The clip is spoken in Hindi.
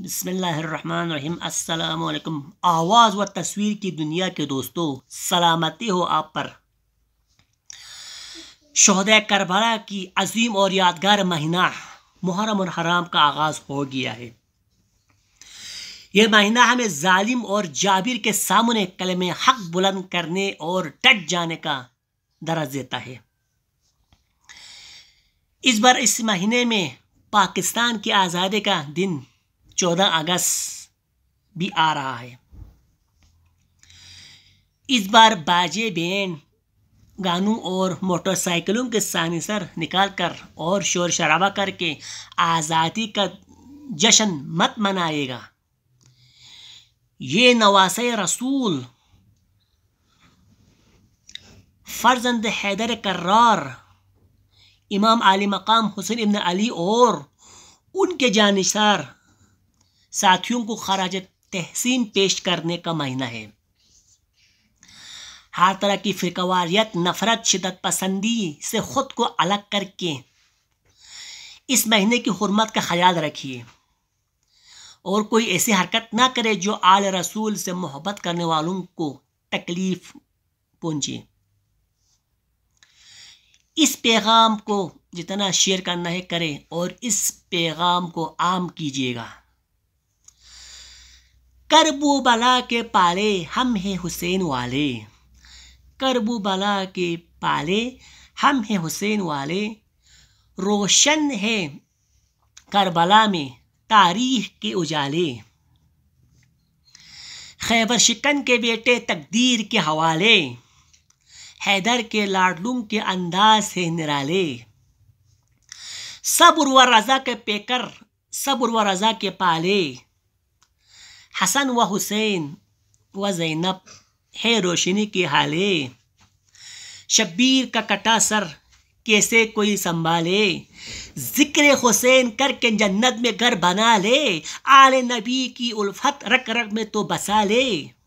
बसमीम अल्लाम आवाज़ व तस्वीर की दुनिया के दोस्तों सलामती हो आप पर शहद करबला की अजीम और यादगार महीना मुहरम और हराम का आगाज़ हो गया है यह महीना हमें जालिम और जाबिर के सामने कलम हक बुलंद करने और डट जाने का दर्ज देता है इस बार इस महीने में पाकिस्तान की आज़ादी का दिन चौदह अगस्त भी आ रहा है इस बार बाजे बैंड गानों और मोटरसाइकिलों के सानिसर निकाल कर और शोर शराबा करके आज़ादी का जश्न मत मनाएगा ये नवास रसूल फर्जंद हैदर करार इमाम आली मकाम हुसैन इब्न अली और उनके जानसार साथियों को खराज तहसीन पेश करने का महीना है हर तरह की फिरकवारियत नफरत शिदत पसंदी से ख़ुद को अलग करके इस महीने की हरमत का ख्याल रखिए और कोई ऐसी हरकत ना करे जो आल रसूल से मोहब्बत करने वालों को तकलीफ पहुंचे इस पैगाम को जितना शेयर करना है करें और इस पैगाम को आम कीजिएगा करबू बला के पाले हम हैं हुसैन वाले करबू बला के पाले हम हैं हुसैन वाले रोशन है करबला में तारीख के उजाले खैबर शिकन के बेटे तकदीर के हवाले हैदर के लाडलूम के अंदाज है निराले सब्र व रजा के पेकर सब्र व रजा के पाले हसन व हुसैन व जैनब है रोशनी की हाले शब्बीर का कटा सर कैसे कोई संभाले जिक्र हुसैन करके जन्नत में घर बना ले आले नबी की उल्फत रक रक में तो बसा ले